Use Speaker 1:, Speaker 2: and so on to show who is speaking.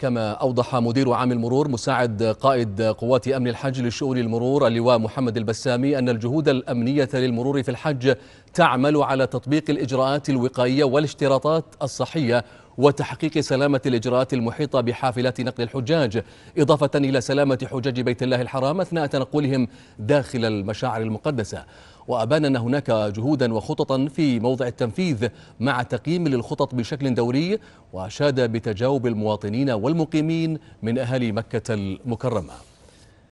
Speaker 1: كما أوضح مدير عام المرور مساعد قائد قوات أمن الحج لشؤون المرور اللواء محمد البسامي أن الجهود الأمنية للمرور في الحج تعمل على تطبيق الإجراءات الوقائية والاشتراطات الصحية وتحقيق سلامة الإجراءات المحيطة بحافلات نقل الحجاج إضافة إلى سلامة حجاج بيت الله الحرام أثناء تنقلهم داخل المشاعر المقدسة وأبان أن هناك جهودا وخططا في موضع التنفيذ مع تقييم للخطط بشكل دوري وأشاد بتجاوب المواطنين والمقيمين من أهالي مكة المكرمة